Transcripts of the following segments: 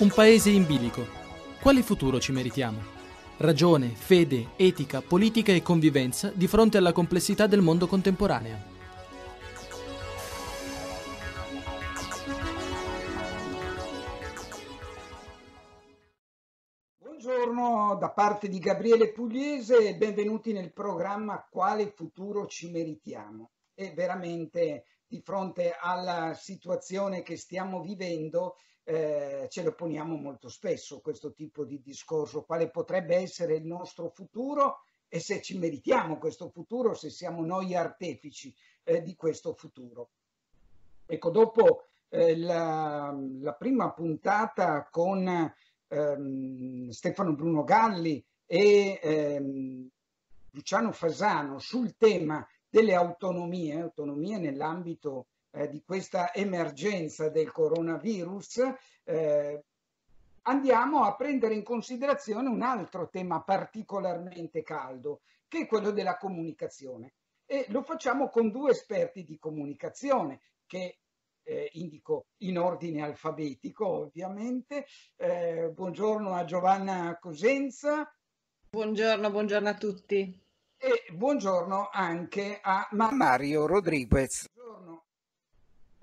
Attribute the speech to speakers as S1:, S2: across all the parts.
S1: Un paese in bilico. Quale futuro ci meritiamo? Ragione, fede, etica, politica e convivenza di fronte alla complessità del mondo contemporaneo.
S2: Buongiorno da parte di Gabriele Pugliese e benvenuti nel programma Quale futuro ci meritiamo. E veramente di fronte alla situazione che stiamo vivendo eh, ce lo poniamo molto spesso questo tipo di discorso, quale potrebbe essere il nostro futuro e se ci meritiamo questo futuro, se siamo noi artefici eh, di questo futuro. Ecco, dopo eh, la, la, prima puntata con ehm, Stefano Bruno Galli e ehm, Luciano Fasano sul tema delle autonomie, autonomie nell'ambito eh, di questa emergenza del coronavirus, eh, andiamo a prendere in considerazione un altro tema particolarmente caldo, che è quello della comunicazione. E lo facciamo con due esperti di comunicazione che eh, indico in ordine alfabetico ovviamente. Eh, buongiorno a Giovanna Cosenza. Buongiorno, buongiorno a tutti. E buongiorno anche a Mario Rodriguez.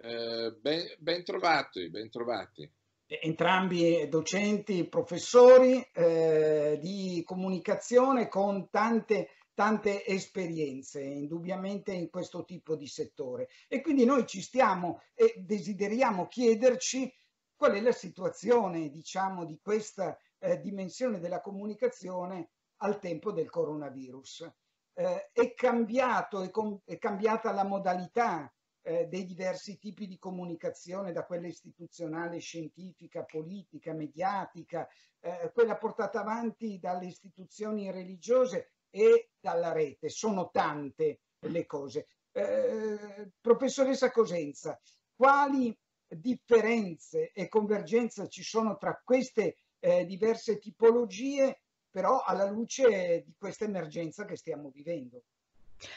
S1: Eh, ben, ben, trovati, ben trovati.
S2: Entrambi docenti, professori eh, di comunicazione con tante, tante esperienze indubbiamente in questo tipo di settore. E quindi noi ci stiamo e desideriamo chiederci qual è la situazione, diciamo, di questa eh, dimensione della comunicazione al tempo del coronavirus. Eh, è, cambiato, è, com- è cambiata la modalità eh, dei diversi tipi di comunicazione, da quella istituzionale, scientifica, politica, mediatica, eh, quella portata avanti dalle istituzioni religiose e dalla rete. Sono tante le cose. Eh, professoressa Cosenza, quali differenze e convergenze ci sono tra queste eh, diverse tipologie, però alla luce di questa emergenza che stiamo vivendo?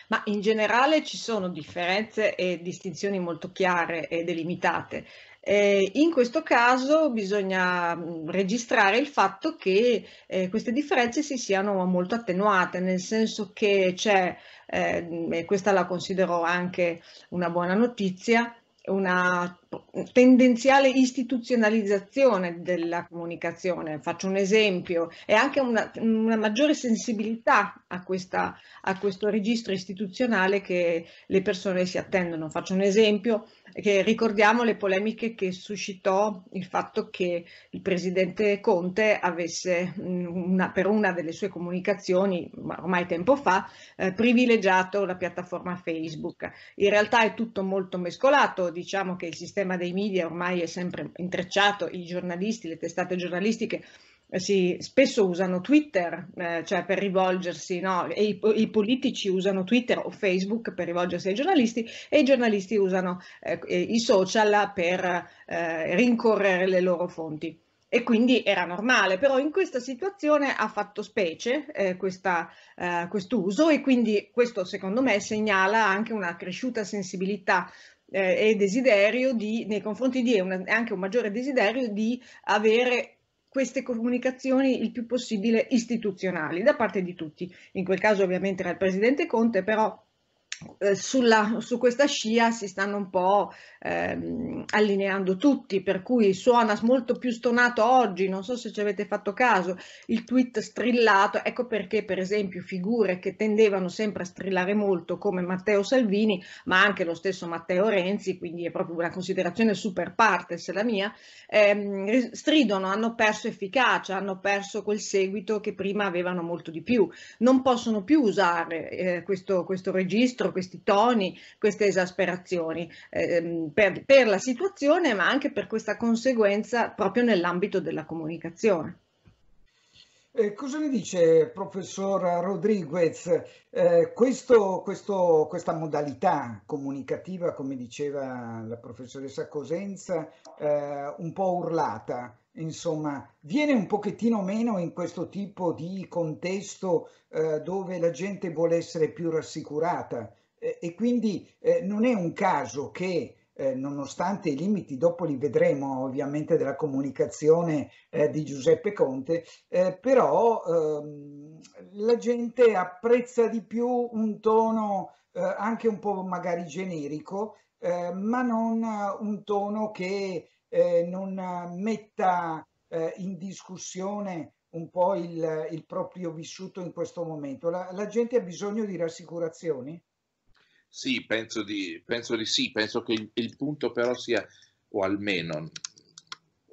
S3: Ma in generale ci sono differenze e distinzioni molto chiare e delimitate. Eh, in questo caso bisogna registrare il fatto che eh, queste differenze si siano molto attenuate, nel senso che c'è, eh, e questa la considero anche una buona notizia, una tendenziale istituzionalizzazione della comunicazione, faccio un esempio, e anche una, una maggiore sensibilità a, questa, a, questo registro istituzionale che le persone si attendono. Faccio un esempio, che ricordiamo le polemiche che suscitò il fatto che il presidente Conte avesse mm, una, per una delle sue comunicazioni, ormai tempo fa, eh, privilegiato la piattaforma Facebook. In realtà è tutto molto mescolato, diciamo che il sistema dei media ormai è sempre intrecciato, i giornalisti, le testate giornalistiche eh si, spesso usano Twitter eh, cioè per rivolgersi, no? e i, i, politici usano Twitter o Facebook per rivolgersi ai giornalisti e i giornalisti usano eh, i social per eh, rincorrere le loro fonti. E quindi era normale, però in questa situazione ha fatto specie eh, questa, eh, uso e quindi questo secondo me segnala anche una cresciuta sensibilità e desiderio di, nei confronti di, e anche un maggiore desiderio di avere queste comunicazioni il più possibile istituzionali da parte di tutti. In quel caso ovviamente era il presidente Conte, però eh, sulla, su questa scia si stanno un po' ehm, allineando tutti, per cui suona molto più stonato oggi, non so se ci avete fatto caso, il tweet strillato, ecco perché per esempio figure che tendevano sempre a strillare molto come Matteo Salvini, ma anche lo stesso Matteo Renzi, quindi è proprio una considerazione super partes la mia, ehm, stridono, hanno perso efficacia, hanno perso quel seguito che prima avevano molto di più, non possono più usare eh, questo, questo registro loro questi toni, queste esasperazioni ehm, per, per la situazione ma anche per questa conseguenza proprio nell'ambito della comunicazione.
S2: Eh, cosa ne dice professora Rodriguez? Eh, questo, questo, questa modalità comunicativa, come diceva la professoressa Cosenza, eh, un po' urlata, insomma, viene un pochettino meno in questo tipo di contesto eh, dove la gente vuole essere più rassicurata eh, e quindi eh, non è un caso che eh, nonostante i limiti, dopo li vedremo ovviamente della comunicazione eh, di Giuseppe Conte, eh, però ehm, la gente apprezza di più un tono anche un po' magari generico, ma non un tono che eh, non metta eh, in discussione un po' il, il, proprio vissuto in questo momento. La, la, gente ha bisogno di rassicurazioni?
S1: Sì, penso di, penso di sì, penso che il, il punto però sia, o almeno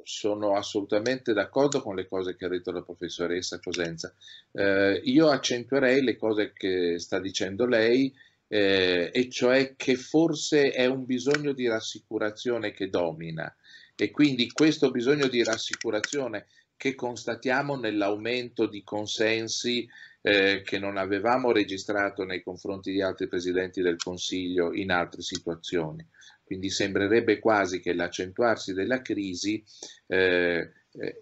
S1: sono assolutamente d'accordo con le cose che ha detto la professoressa Cosenza. Eh, io accentuerei le cose che sta dicendo lei, eh, e cioè che forse è un bisogno di rassicurazione che domina e quindi questo bisogno di rassicurazione che constatiamo nell'aumento di consensi eh, che non avevamo registrato nei confronti di altri presidenti del Consiglio in altre situazioni. Quindi sembrerebbe quasi che l'accentuarsi della crisi eh, eh,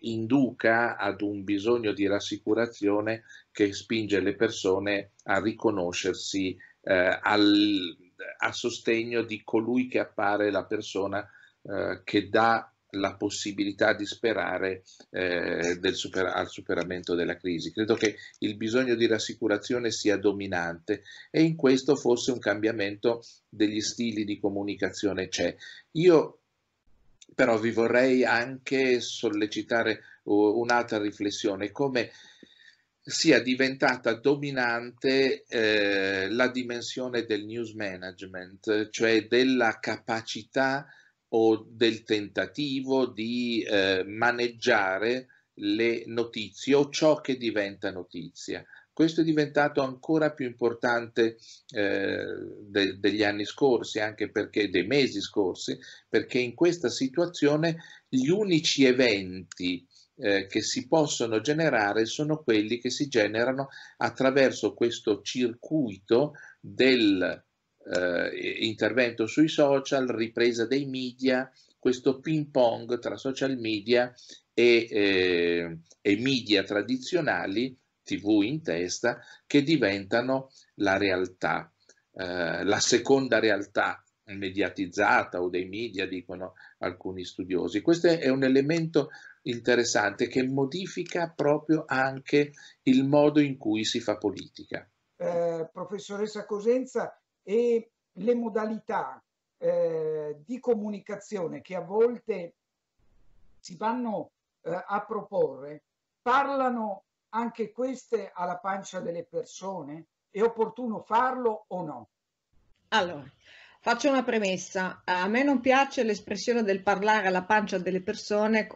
S1: induca ad un bisogno di rassicurazione che spinge le persone a riconoscersi eh, al, a sostegno di colui che appare la persona eh, che dà la possibilità di sperare eh, super, al superamento della crisi. Credo che il bisogno di rassicurazione sia dominante e in questo forse un cambiamento degli stili di comunicazione c'è. Io però vi vorrei anche sollecitare uh, un'altra riflessione, come sia diventata dominante eh, la dimensione del news management, cioè della capacità o del tentativo di eh, maneggiare le notizie o ciò che diventa notizia. Questo è diventato ancora più importante eh, de degli anni scorsi, anche perché dei mesi scorsi, perché in questa situazione gli unici eventi eh, che si possono generare sono quelli che si generano attraverso questo circuito del eh, intervento sui social, ripresa dei media, questo ping pong tra social media e, eh, e media tradizionali, tv in testa, che diventano la realtà, eh, la seconda realtà mediatizzata o dei media, dicono alcuni studiosi. Questo è un elemento interessante che modifica proprio anche il modo in cui si fa politica.
S2: Eh, professoressa Cosenza, e le modalità eh, di comunicazione che a volte si vanno eh, a proporre parlano anche queste alla pancia delle persone? È opportuno farlo
S3: o no? Allora, Faccio una premessa, a me non piace l'espressione del parlare alla pancia delle persone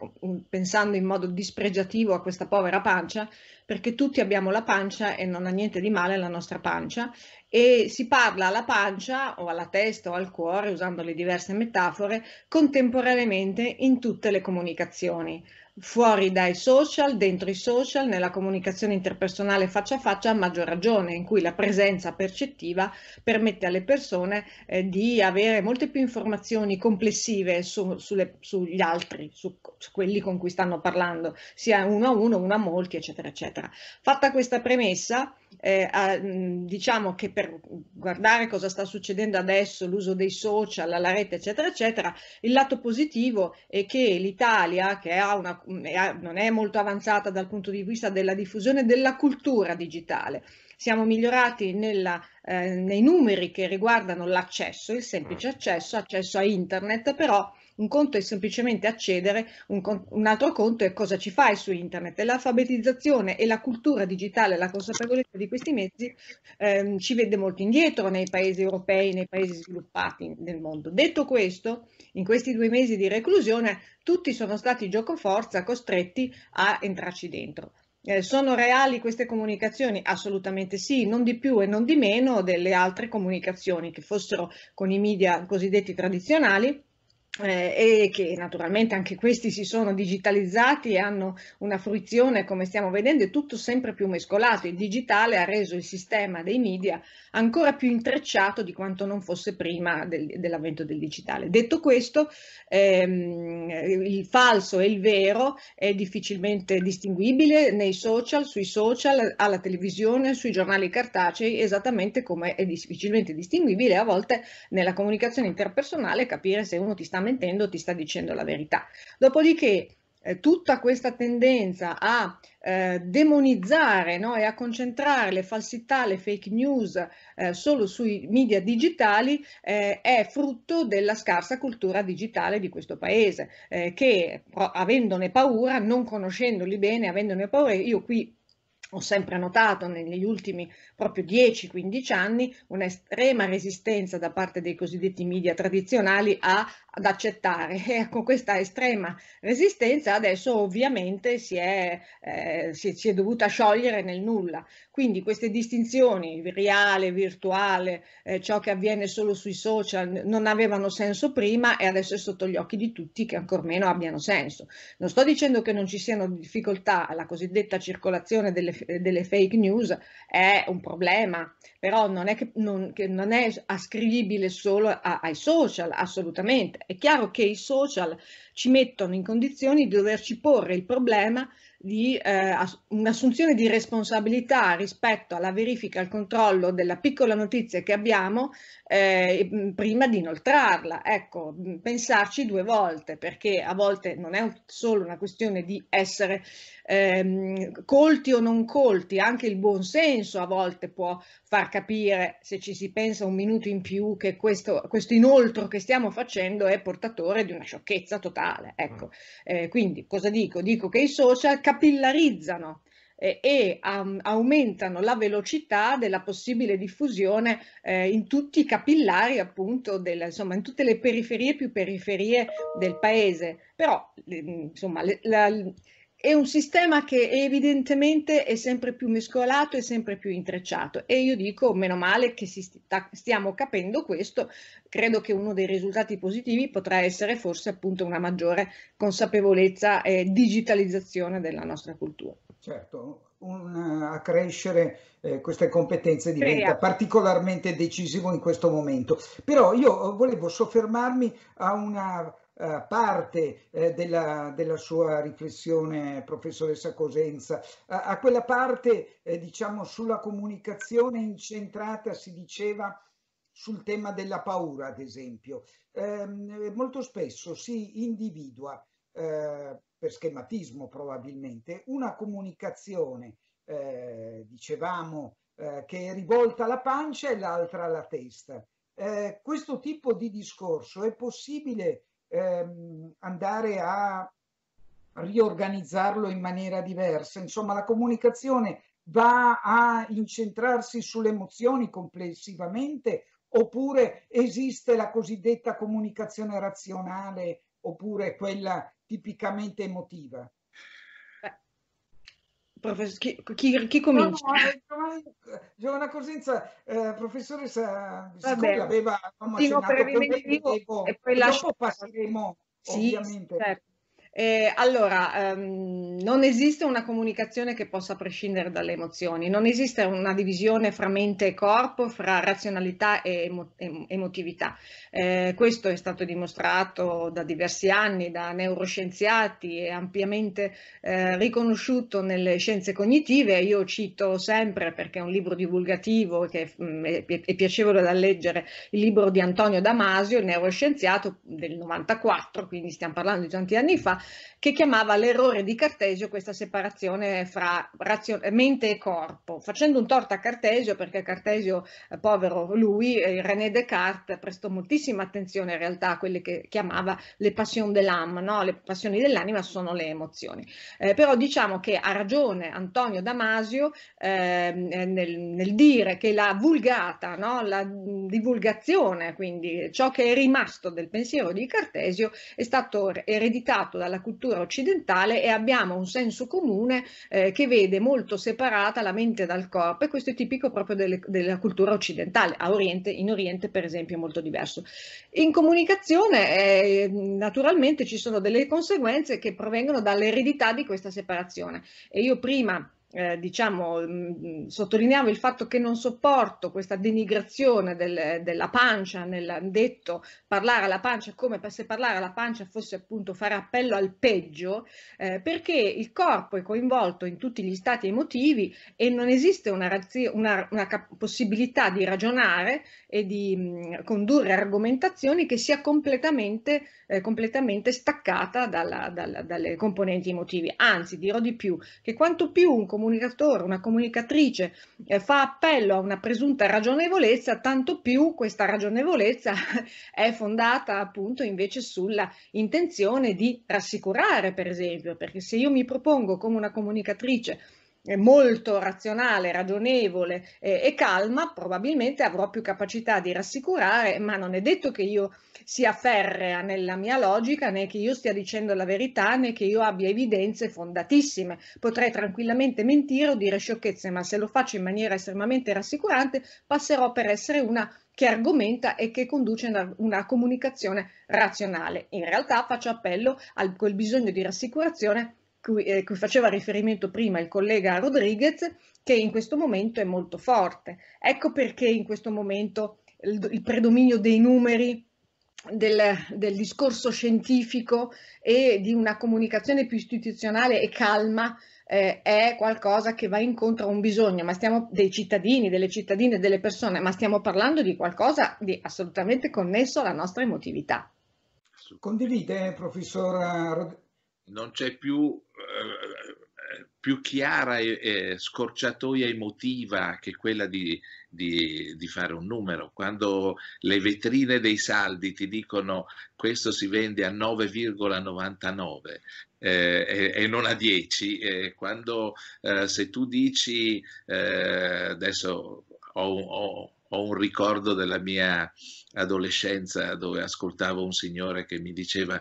S3: pensando in modo dispregiativo a questa povera pancia, perché tutti abbiamo la pancia e non ha niente di male la nostra pancia e si parla alla pancia o alla testa o al cuore, usando le diverse metafore, contemporaneamente in tutte le comunicazioni, fuori dai social, dentro i social, nella comunicazione interpersonale faccia a faccia a maggior ragione, in cui la presenza percettiva permette alle persone eh, di avere molte più informazioni complessive su, sulle, sugli altri, su, su quelli con cui stanno parlando, sia uno a uno, uno a molti, eccetera, eccetera realtà. Fatta questa premessa, eh, a, mm, diciamo che per guardare cosa sta succedendo adesso, l'uso dei social, la rete, eccetera, eccetera, il lato positivo è che l'Italia, che una, mm, non è molto avanzata dal punto di vista della diffusione della cultura digitale, siamo migliorati nella, eh, nei numeri che riguardano l'accesso, il semplice mm. accesso, accesso a internet, però un conto è semplicemente accedere, un, con, un altro conto è cosa ci fai su internet. l'alfabetizzazione e la cultura digitale, la consapevolezza di questi mezzi ehm, ci vede molto indietro nei paesi europei, nei paesi sviluppati nel mondo. Detto questo, in questi due mesi di reclusione tutti sono stati giocoforza costretti a entrarci dentro. Eh, sono reali queste comunicazioni? Assolutamente sì, non di più e non di meno delle altre comunicazioni che fossero con i media cosiddetti tradizionali eh, e che naturalmente anche questi si sono digitalizzati e hanno una fruizione, come stiamo vedendo, è tutto sempre più mescolato. Il digitale ha reso il sistema dei media ancora più intrecciato di quanto non fosse prima del, dell'avvento del digitale. Detto questo, ehm, il falso e il vero è difficilmente distinguibile nei social, sui social, alla televisione, sui giornali cartacei, esattamente come è difficilmente distinguibile a volte nella comunicazione interpersonale capire se uno ti sta mentendo mentendo, ti sta dicendo la verità. Dopodiché eh, tutta questa tendenza a eh, demonizzare no? e a concentrare le falsità, le fake news eh, solo sui media digitali eh, è frutto della scarsa cultura digitale di questo paese eh, che avendone paura, non conoscendoli bene, avendone paura, io qui ho sempre notato negli ultimi proprio 10-15 anni un'estrema resistenza da parte dei cosiddetti media tradizionali a ad accettare con ecco, questa estrema resistenza adesso ovviamente si è, eh, si, si è dovuta sciogliere nel nulla. Quindi queste distinzioni reale, virtuale, eh, ciò che avviene solo sui social non avevano senso prima e adesso è sotto gli occhi di tutti che ancor meno abbiano senso. Non sto dicendo che non ci siano difficoltà, la cosiddetta circolazione delle, delle fake news è un problema, però non è, che, non, che non è ascrivibile solo a, ai social, assolutamente è chiaro che i social ci mettono in condizioni di doverci porre il problema di eh, un'assunzione di responsabilità rispetto alla verifica al controllo della piccola notizia che abbiamo eh, prima di inoltrarla. Ecco, pensarci due volte perché a volte non è solo una questione di essere ehm, colti o non colti, anche il buon senso a volte può far capire se ci si pensa un minuto in più che questo, questo inoltro che stiamo facendo è portatore di una sciocchezza totale. Ecco, mm. eh, quindi cosa dico? Dico che i social capillarizzano eh, e um, aumentano la velocità della possibile diffusione eh, in tutti i capillari, appunto, del, insomma, in tutte le periferie più periferie del paese. Però, insomma, le, la, è un sistema che evidentemente è sempre più mescolato e sempre più intrecciato e io dico meno male che stiamo capendo questo, credo che uno dei risultati positivi potrà essere forse appunto una maggiore consapevolezza e digitalizzazione della nostra cultura.
S2: Certo, un, accrescere eh, queste competenze diventa particolarmente decisivo in questo momento. Però io volevo soffermarmi a una eh, parte eh, della, della, sua riflessione, professoressa Cosenza, a, a quella parte eh, diciamo sulla comunicazione incentrata, si diceva, sul tema della paura, ad esempio. Ehm, molto spesso si individua, eh, per schematismo probabilmente, una comunicazione, dicevamo, che è rivolta alla pancia e l'altra alla testa. Eh, questo tipo di discorso è possibile ehm, andare a riorganizzarlo in maniera diversa. Insomma, la comunicazione va a incentrarsi sulle emozioni complessivamente oppure esiste la cosiddetta comunicazione razionale oppure quella tipicamente emotiva?
S3: Professor, chi, chi, chi, comincia?
S2: No, no, Giovanna Cosenza, eh,
S3: professoressa, siccome aveva sì, no, e poi lascio... passeremo, sì, ovviamente, certo. Eh, allora, ehm, non esiste una comunicazione che possa prescindere dalle emozioni, non esiste una divisione fra mente e corpo, fra razionalità e emo emotività. Eh, questo è stato dimostrato da diversi anni da neuroscienziati e ampiamente eh, riconosciuto nelle scienze cognitive. Io cito sempre, perché è un libro divulgativo che mm, è, è piacevole da leggere, il libro di Antonio Damasio, il neuroscienziato del 94, quindi stiamo parlando di tanti anni fa, che chiamava l'errore di Cartesio questa separazione fra mente e corpo, facendo un torto a Cartesio perché Cartesio, eh, povero lui, eh, René Descartes prestò moltissima attenzione in realtà a quelle che chiamava le passions de l'âme, no? le passioni dell'anima sono le emozioni. Eh, però diciamo che ha ragione Antonio Damasio ehm, eh, nel, nel, dire che la vulgata, no? la divulgazione, quindi ciò che è rimasto del pensiero di Cartesio è stato ereditato dalla alla cultura occidentale e abbiamo un senso comune eh, che vede molto separata la mente dal corpo e questo è tipico proprio delle, della cultura occidentale, Oriente, in Oriente per esempio è molto diverso. In comunicazione eh, naturalmente ci sono delle conseguenze che provengono dall'eredità di questa separazione e io prima eh, diciamo, mh, mm, sottolineavo il fatto che non sopporto questa denigrazione del, della pancia nel detto parlare alla pancia come se parlare alla pancia fosse appunto fare appello al peggio, eh, perché il corpo è coinvolto in tutti gli stati emotivi e non esiste una, razio, una, una possibilità di ragionare e di mh, mm, condurre argomentazioni che sia completamente, eh, completamente staccata dalla, dalla, dalle componenti emotive. Anzi, dirò di più, che quanto più un comportamento comunicatore, una comunicatrice eh, fa appello a una presunta ragionevolezza, tanto più questa ragionevolezza è fondata appunto invece sulla intenzione di rassicurare, per esempio, perché se io mi propongo come una comunicatrice molto razionale, ragionevole eh, e calma, probabilmente avrò più capacità di rassicurare, ma non è detto che io sia ferrea nella mia logica, né che io stia dicendo la verità, né che io abbia evidenze fondatissime. Potrei tranquillamente mentire o dire sciocchezze, ma se lo faccio in maniera estremamente rassicurante, passerò per essere una che argomenta e che conduce una, una comunicazione razionale. In realtà faccio appello a quel bisogno di rassicurazione cui, eh, cui faceva riferimento prima il collega Rodriguez, che in questo momento è molto forte. Ecco perché in questo momento il, il predominio dei numeri del, del, discorso scientifico e di una comunicazione più istituzionale e calma eh, è qualcosa che va incontro a un bisogno, ma stiamo dei cittadini, delle cittadine, delle persone, ma stiamo parlando di qualcosa di assolutamente connesso alla nostra emotività.
S2: Condivide, professor
S1: non c'è più, eh, più chiara eh, scorciatoia emotiva che quella di, di, di, fare un numero. Quando le vetrine dei saldi ti dicono questo si vende a 9,99 eh, e, e, non a 10, quando eh, se tu dici eh, adesso ho, ho ho un ricordo della mia adolescenza dove ascoltavo un signore che mi diceva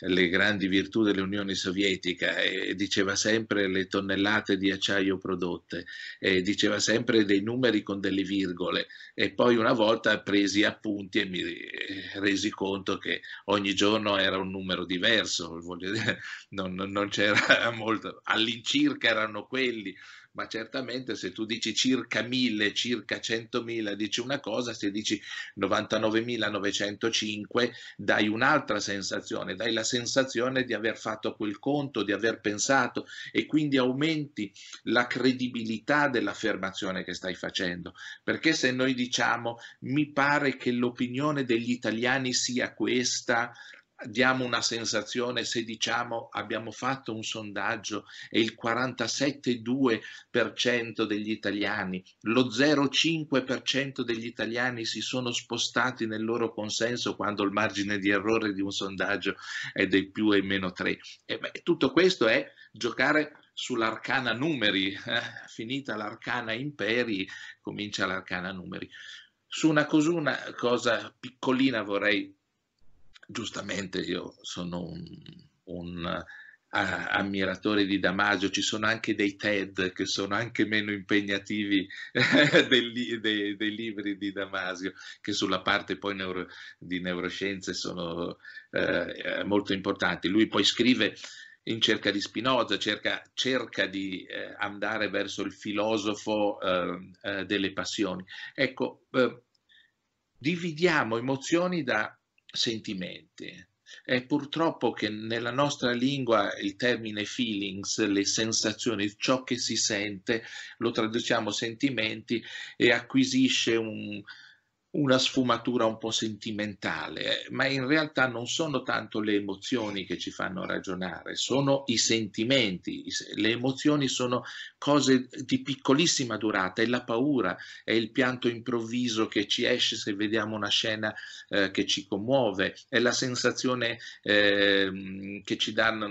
S1: le grandi virtù dell'Unione Sovietica e diceva sempre le tonnellate di acciaio prodotte, diceva sempre dei numeri con delle virgole e poi una volta presi appunti e mi resi conto che ogni giorno era un numero diverso, dire, non, non c'era molto, all'incirca erano quelli, ma certamente se tu dici circa 1000, circa 100.000, dici una cosa, se dici 99.905 dai un'altra sensazione, dai la sensazione di aver fatto quel conto, di aver pensato e quindi aumenti la credibilità dell'affermazione che stai facendo, perché se noi diciamo mi pare che l'opinione degli italiani sia questa, diamo una sensazione se diciamo abbiamo fatto un sondaggio e il 47,2% degli italiani, lo 0,5% degli italiani si sono spostati nel loro consenso quando il margine di errore di un sondaggio è del più e meno 3. E beh, tutto questo è giocare sull'arcana numeri, eh, finita l'arcana imperi, comincia l'arcana numeri. Su una cosa piccolina vorrei giustamente io sono un, un eh, ammiratori di Damasio, ci sono anche dei TED che sono anche meno impegnativi dei, dei, dei, libri di Damasio, che sulla parte poi neuro, di neuroscienze sono eh, molto importanti. Lui poi scrive in cerca di Spinoza, cerca, cerca di eh, andare verso il filosofo ehm, eh, delle passioni. Ecco, eh, dividiamo emozioni da sentimenti. È purtroppo che nella nostra lingua il termine feelings, le sensazioni, ciò che si sente, lo traduciamo sentimenti e acquisisce un, una sfumatura un po' sentimentale, eh, ma in realtà non sono tanto le emozioni che ci fanno ragionare, sono i sentimenti. Le emozioni sono cose di piccolissima durata, è la paura, è il pianto improvviso che ci esce se vediamo una scena eh, che ci commuove, è la sensazione eh, che ci danno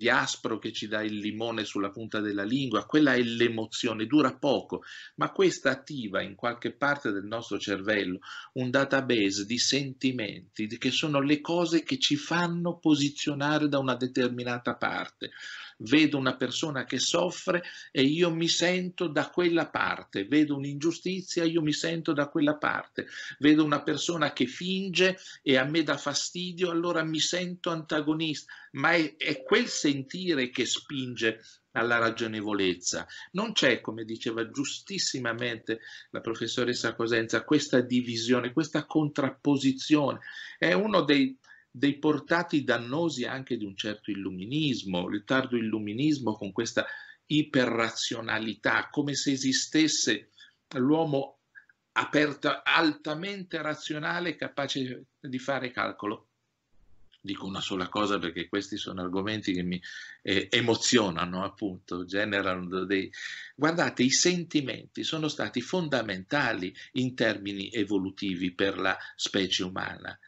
S1: di aspro che ci dà il limone sulla punta della lingua, quella è l'emozione, dura poco, ma questa attiva in qualche parte del nostro cervello un database di sentimenti che sono le cose che ci fanno posizionare da una determinata parte vedo una persona che soffre e io mi sento da quella parte, vedo un'ingiustizia, io mi sento da quella parte, vedo una persona che finge e a me dà fastidio, allora mi sento antagonista, ma è, è quel sentire che spinge alla ragionevolezza. Non c'è, come diceva giustissimamente la professoressa Cosenza, questa divisione, questa contrapposizione. È uno dei dei portati dannosi anche di un certo illuminismo, il tardo illuminismo con questa iperrazionalità, come se esistesse l'uomo aperta, altamente razionale, capace di fare calcolo. Dico una sola cosa perché questi sono argomenti che mi eh, emozionano, appunto, generano dei... Guardate, i sentimenti sono stati fondamentali in termini evolutivi per la specie umana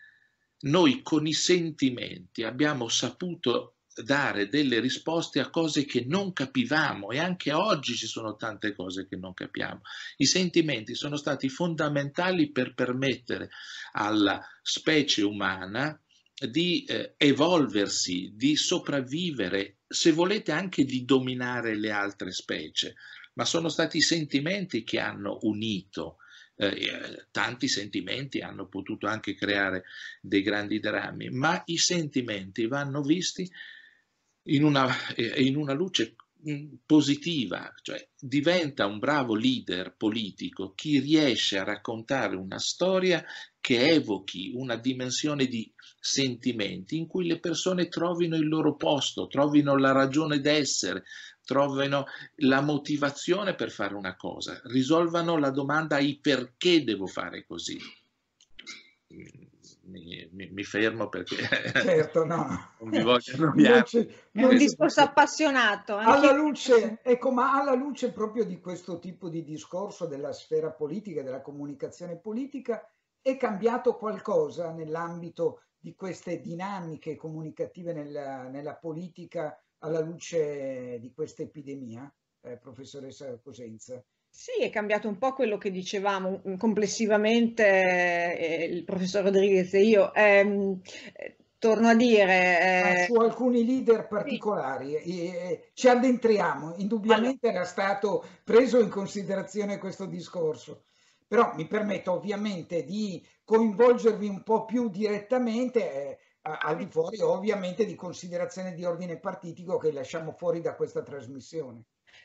S1: noi con i sentimenti abbiamo saputo dare delle risposte a cose che non capivamo e anche oggi ci sono tante cose che non capiamo. I sentimenti sono stati fondamentali per permettere alla specie umana di eh, evolversi, di sopravvivere, se volete anche di dominare le altre specie, ma sono stati i sentimenti che hanno unito eh, eh, tanti sentimenti hanno potuto anche creare dei grandi drammi, ma i sentimenti vanno visti in una, eh, in una luce mm, positiva, cioè diventa un bravo leader politico chi riesce a raccontare una storia che evochi una dimensione di sentimenti in cui le persone trovino il loro posto, trovino la ragione d'essere, trovino la motivazione per fare una cosa, risolvano la domanda i perché devo fare così. Mi, mi, mi fermo perché certo,
S2: no. non mi
S1: voglio è un
S3: discorso appassionato. Anche... Alla luce, ecco,
S2: ma alla luce proprio di questo tipo di discorso della sfera politica, della comunicazione politica, è cambiato qualcosa nell'ambito di queste dinamiche comunicative nella, nella politica alla luce di questa epidemia, eh, professoressa Cosenza?
S3: Sì, è cambiato un po' quello che dicevamo mm, complessivamente eh, il professor Rodriguez e io. Ehm, eh, torno a dire... Eh, su
S2: alcuni leader particolari sì. Eh, eh, ci addentriamo, indubbiamente allora. era stato preso in considerazione questo discorso però mi permetto ovviamente di coinvolgervi un po' più direttamente al di fuori ovviamente di considerazione di ordine partitico che lasciamo fuori da questa trasmissione.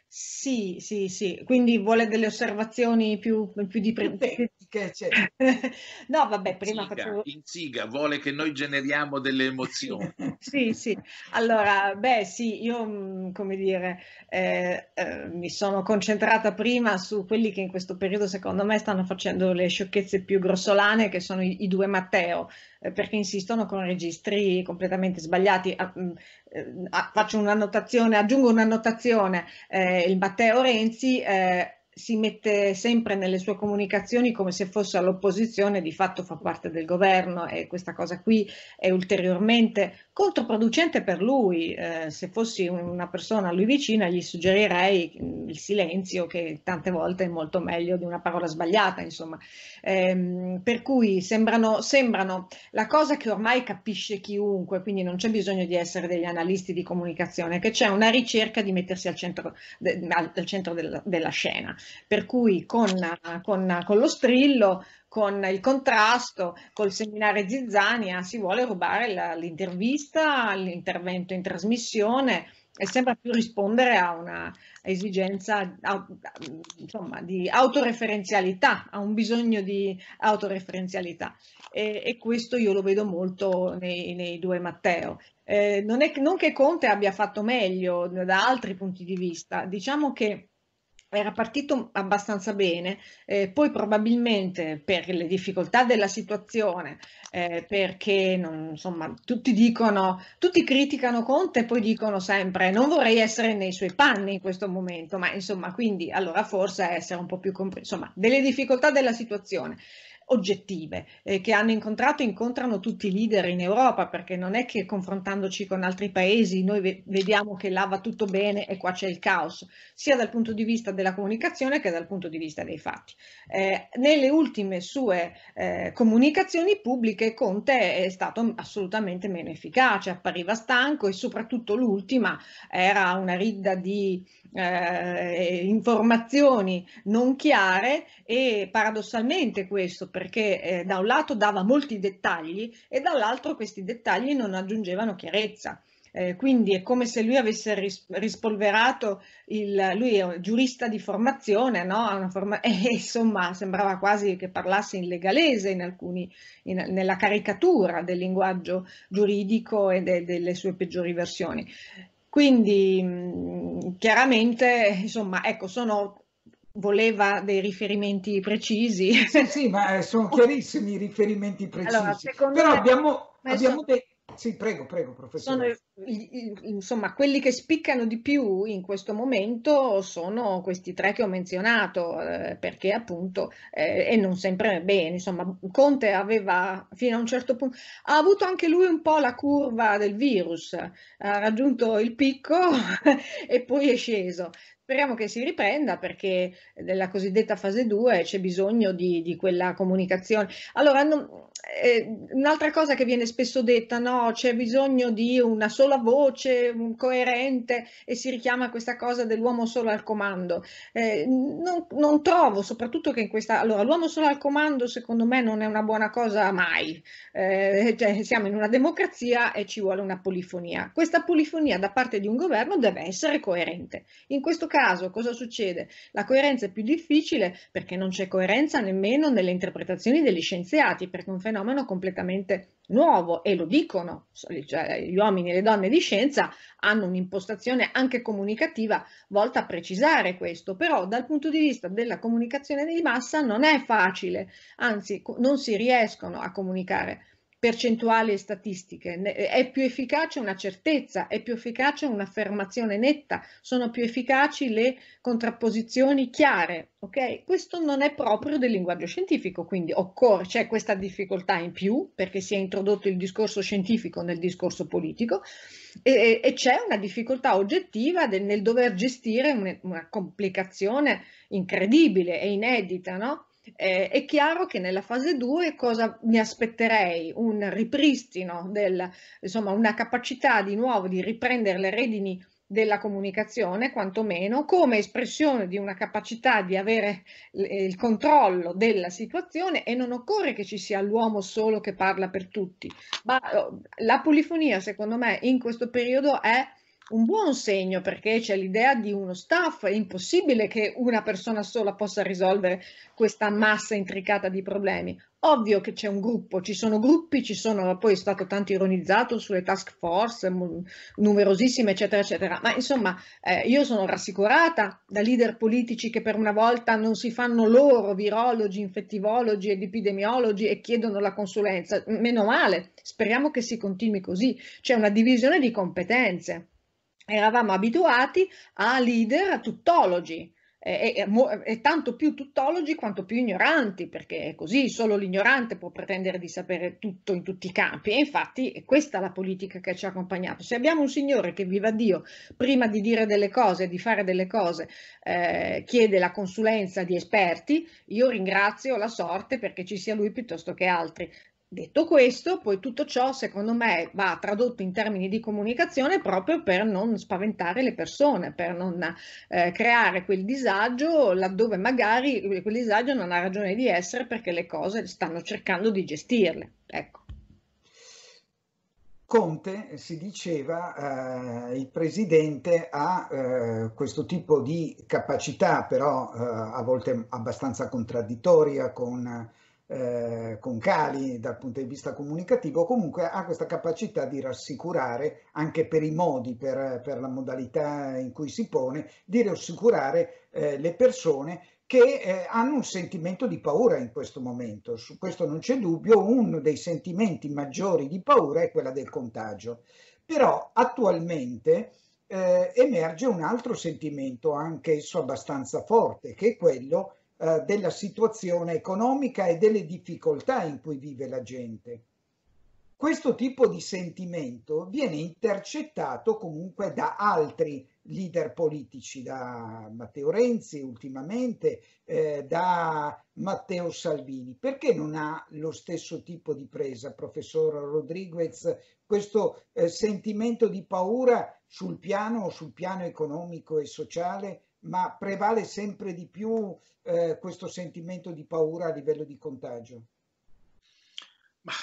S3: Sì, sì, sì, quindi vuole delle osservazioni più, più di tecniche. Certo. no, vabbè, prima in siga, facevo... In
S1: siga, vuole che noi generiamo delle emozioni.
S3: sì, sì, allora, beh, sì, io, mm, come dire, eh, eh, mi sono concentrata prima su quelli che in questo periodo, secondo me, stanno facendo le sciocchezze più grossolane, che sono i, i due Matteo, eh, perché insistono con registri completamente sbagliati. Ah, mm, eh, ah, faccio un'annotazione, aggiungo un'annotazione, eh, il Matteo Renzi si mette sempre nelle sue comunicazioni come se fosse all'opposizione, di fatto fa parte del governo e questa cosa qui è ulteriormente controproducente per lui. Eh, se fossi una persona a lui vicina gli suggerirei il silenzio che tante volte è molto meglio di una parola sbagliata, insomma. Eh, per cui sembrano, sembrano la cosa che ormai capisce chiunque, quindi non c'è bisogno di essere degli analisti di comunicazione, che c'è una ricerca di mettersi al centro, de, al, al centro della, della scena. Per cui con, con, con lo strillo, con il contrasto, col seminare Zizzania si vuole rubare la, l'intervista, l'intervento in trasmissione e sembra più rispondere a una esigenza insomma, di autoreferenzialità, a un bisogno di autoreferenzialità e, e questo io lo vedo molto nei, nei due Matteo. Eh, non, è, non che Conte abbia fatto meglio da altri punti di vista, diciamo che era partito abbastanza bene, eh, poi probabilmente per le difficoltà della situazione, eh, perché non, insomma, tutti dicono, tutti criticano Conte e poi dicono sempre non vorrei essere nei suoi panni in questo momento, ma insomma quindi allora forse essere un po' più comprensivo, insomma delle difficoltà della situazione oggettive eh, che hanno incontrato e incontrano tutti i leader in Europa perché non è che confrontandoci con altri paesi noi vediamo che là va tutto bene e qua c'è il caos, sia dal punto di vista della comunicazione che dal punto di vista dei fatti. Eh, nelle ultime sue eh, comunicazioni pubbliche Conte è stato assolutamente meno efficace, appariva stanco e soprattutto l'ultima era una ridda di eh, informazioni non chiare e paradossalmente questo perché eh, da un lato dava molti dettagli e dall'altro questi dettagli non aggiungevano chiarezza. Eh, quindi è come se lui avesse ris rispolverato il lui è un giurista di formazione, no? forma e insomma sembrava quasi che parlasse in legalese in alcuni, in, nella caricatura del linguaggio giuridico e de delle sue peggiori versioni. Quindi mm, chiaramente, insomma, ecco, sono voleva dei riferimenti precisi. Sì, sì, ma eh, sono chiarissimi i riferimenti precisi. Allora, Però me... abbiamo, abbiamo detto... Sì, prego, prego, professore. insomma, quelli che spiccano di più in questo momento sono questi tre che ho menzionato, eh, perché appunto, eh, e non sempre bene, insomma, Conte aveva fino a un certo punto, ha avuto anche lui un po' la curva del virus, ha raggiunto il picco e poi è sceso. Speriamo che si riprenda perché nella cosiddetta fase 2 c'è bisogno di, di quella comunicazione. Allora, non, eh, un'altra cosa che viene spesso detta, no? c'è bisogno di una sola voce, un coerente e si richiama questa cosa dell'uomo solo al comando. Eh, non, non, trovo, soprattutto che in questa... Allora, l'uomo solo al comando secondo me non è una buona cosa mai. Eh, cioè, siamo in una democrazia e ci vuole una polifonia. Questa polifonia da parte di un governo deve essere coerente. In questo caso caso cosa succede? La coerenza è più difficile perché non c'è coerenza nemmeno nelle interpretazioni degli scienziati, perché è un fenomeno completamente nuovo e lo dicono, cioè, gli uomini e le donne di scienza hanno un'impostazione anche comunicativa volta a precisare questo, però dal punto di vista della comunicazione di massa non è facile, anzi non si riescono a comunicare percentuali e statistiche, eh, è più efficace una certezza, è più efficace un'affermazione netta, sono più efficaci le contrapposizioni chiare, ok? Questo non è proprio del linguaggio scientifico, quindi occorre, c'è questa difficoltà in più perché si è introdotto il discorso scientifico nel discorso politico e, e c'è una difficoltà oggettiva del, nel dover gestire una, una complicazione incredibile e inedita, no? Eh, è chiaro che nella fase 2 cosa mi aspetterei? Un ripristino, del, insomma una capacità di nuovo di riprendere le redini della comunicazione, quantomeno come espressione di una capacità di avere eh, il controllo della situazione e non occorre che ci sia l'uomo solo che parla per tutti, ma oh, la polifonia secondo me in questo periodo è un buon segno perché c'è l'idea di uno staff, è impossibile che una persona sola possa risolvere questa massa intricata di problemi. Ovvio che c'è un gruppo, ci sono gruppi, ci sono, poi è stato tanto ironizzato sulle task force, numerosissime, eccetera, eccetera, ma insomma eh, io sono rassicurata da leader politici che per una volta non si fanno loro virologi, infettivologi ed epidemiologi e chiedono la consulenza, meno male, speriamo che si continui così, c'è una divisione di competenze eravamo abituati a leader tuttologi, e, tanto più tuttologi quanto più ignoranti, perché è così, solo l'ignorante può pretendere di sapere tutto in tutti i campi e infatti è questa la politica che ci ha accompagnato. Se abbiamo un signore che, viva Dio, prima di dire delle cose, di fare delle cose, eh, chiede la consulenza di esperti, io ringrazio la sorte perché ci sia lui piuttosto che altri. Detto questo, poi tutto ciò secondo me va tradotto in termini di comunicazione proprio per non spaventare le persone, per non eh, creare quel disagio laddove magari quel disagio non ha ragione di essere perché le cose stanno cercando di gestirle. Ecco.
S2: Conte, eh, si diceva, eh, il presidente ha eh, questo tipo di capacità però eh, a volte abbastanza contraddittoria con eh, cali dal punto di vista comunicativo, comunque ha questa capacità di rassicurare anche per i modi, per, per la modalità in cui si pone, di rassicurare eh, le persone che eh, hanno un sentimento di paura in questo momento. Su questo non c'è dubbio, uno dei sentimenti maggiori di paura è quella del contagio. Però attualmente eh, emerge un altro sentimento, anch'esso abbastanza forte, che è quello eh, della situazione economica e delle difficoltà in cui vive la gente. Questo tipo di sentimento viene intercettato comunque da altri leader politici, da Matteo Renzi ultimamente, eh, da Matteo Salvini. Perché non ha lo stesso tipo di presa, professor Rodriguez, questo eh, sentimento di paura sul piano, sul piano economico e sociale ma prevale sempre di più eh, questo sentimento di paura a livello di contagio?
S1: Ma,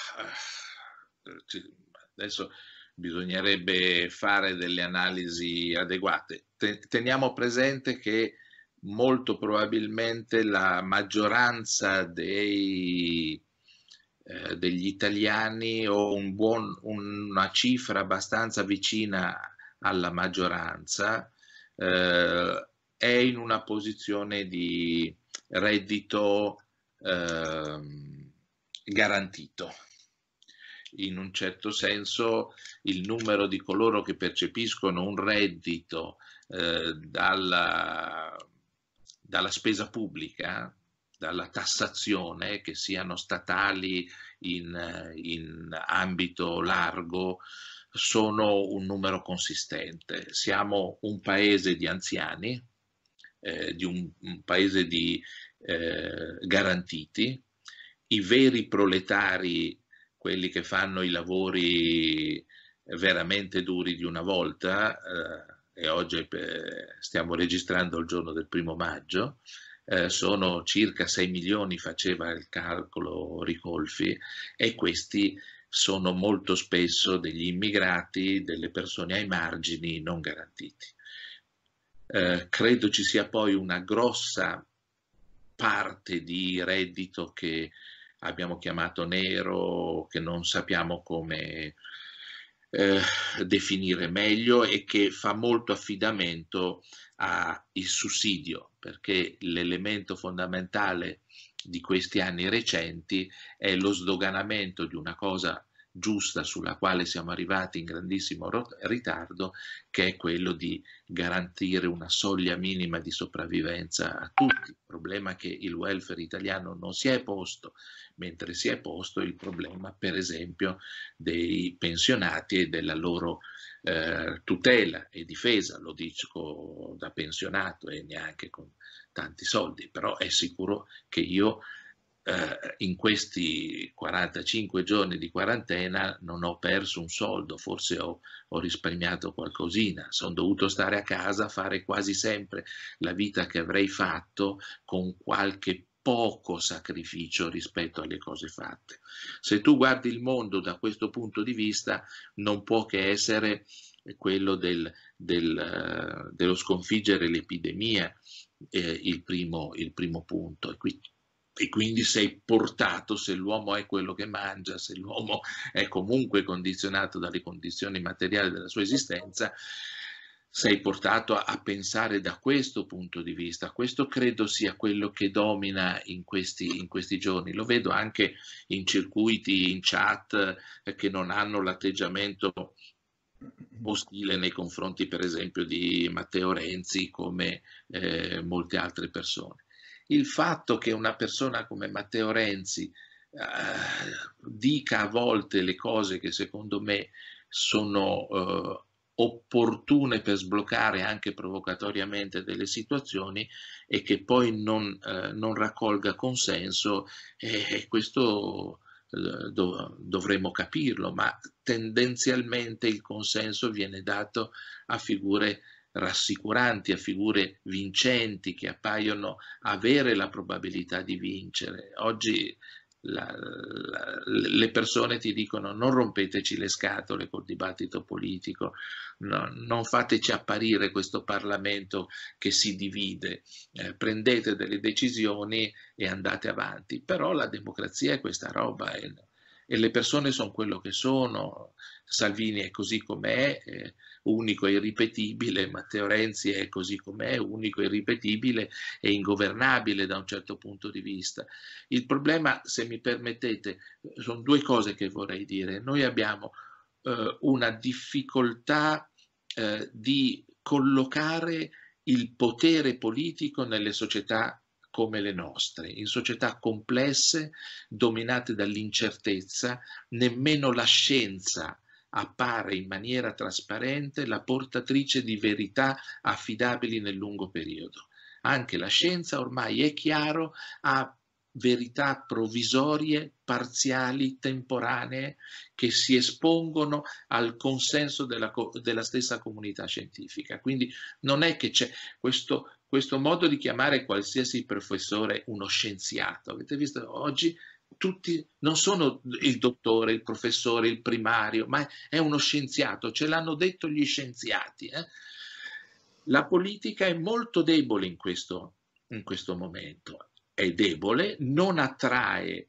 S1: eh, adesso bisognerebbe fare delle analisi adeguate. Teniamo presente che molto probabilmente la maggioranza dei, eh, degli italiani o un buon, una cifra abbastanza vicina alla maggioranza eh, è in una posizione di reddito eh, garantito. In un certo senso il numero di coloro che percepiscono un reddito eh, dalla, dalla spesa pubblica, dalla tassazione, che siano statali in, in, ambito largo, sono un numero consistente. Siamo un paese di anziani, eh, di un, un, paese di eh, garantiti, i veri proletari, quelli che fanno i lavori eh, veramente duri di una volta, eh, e oggi eh, stiamo registrando il giorno del primo maggio, eh, sono circa 6 milioni, faceva il calcolo Ricolfi, e questi sono molto spesso degli immigrati, delle persone ai margini non garantiti. Eh, credo ci sia poi una grossa parte di reddito che abbiamo chiamato nero, che non sappiamo come eh, definire meglio e che fa molto affidamento al sussidio, perché l'elemento fondamentale di questi anni recenti è lo sdoganamento di una cosa giusta sulla quale siamo arrivati in grandissimo ritardo, che è quello di garantire una soglia minima di sopravvivenza a tutti, problema che il welfare italiano non si è posto, mentre si è posto il problema per esempio dei pensionati e della loro eh, tutela e difesa, lo dico da pensionato e neanche con tanti soldi, però è sicuro che io eh, in questi 45 giorni di quarantena non ho perso un soldo, forse ho, ho risparmiato qualcosina, sono dovuto stare a casa, fare quasi sempre la vita che avrei fatto con qualche poco sacrificio rispetto alle cose fatte. Se tu guardi il mondo da questo punto di vista, non può che essere quello del, del, eh, dello sconfiggere l'epidemia eh, il, primo, il primo punto. E qui e quindi sei portato, se l'uomo è quello che mangia, se l'uomo è comunque condizionato dalle condizioni materiali della sua certo. esistenza, sei portato a, pensare da questo punto di vista. Questo credo sia quello che domina in questi, in questi giorni. Lo vedo anche in circuiti, in chat eh, che non hanno l'atteggiamento ostile nei confronti, per esempio, di Matteo Renzi come eh, molte altre persone il fatto che una persona come Matteo Renzi eh, dica a volte le cose che secondo me sono eh, opportune per sbloccare anche provocatoriamente delle situazioni e che poi non, eh, non raccolga consenso e questo eh, dov- dovremo capirlo, ma tendenzialmente il consenso viene dato a figure rassicuranti, a figure vincenti che appaiono avere la probabilità di vincere. Oggi la, la, le persone ti dicono non rompeteci le scatole col dibattito politico, no, non fateci apparire questo Parlamento che si divide, eh, prendete delle decisioni e andate avanti. Però la democrazia è questa roba, è, e le persone sono quello che sono, Salvini è così com'è, eh, unico e irripetibile, Matteo Renzi è così com'è, unico e irripetibile e ingovernabile da un certo punto di vista. Il problema, se mi permettete, sono due cose che vorrei dire. Noi abbiamo eh, una difficoltà eh, di collocare il potere politico nelle società come le nostre, in società complesse dominate dall'incertezza, nemmeno la scienza appare in maniera trasparente la portatrice di verità affidabili nel lungo periodo. Anche la scienza ormai è chiaro ha verità provvisorie, parziali, temporanee, che si espongono al consenso della, della stessa comunità scientifica. Quindi non è che c'è questo questo modo di chiamare qualsiasi professore uno scienziato. Avete visto oggi tutti non sono il dottore, il professore, il primario, ma è uno scienziato, ce l'hanno detto gli scienziati. Eh? La politica è molto debole in questo, in questo momento, è debole, non attrae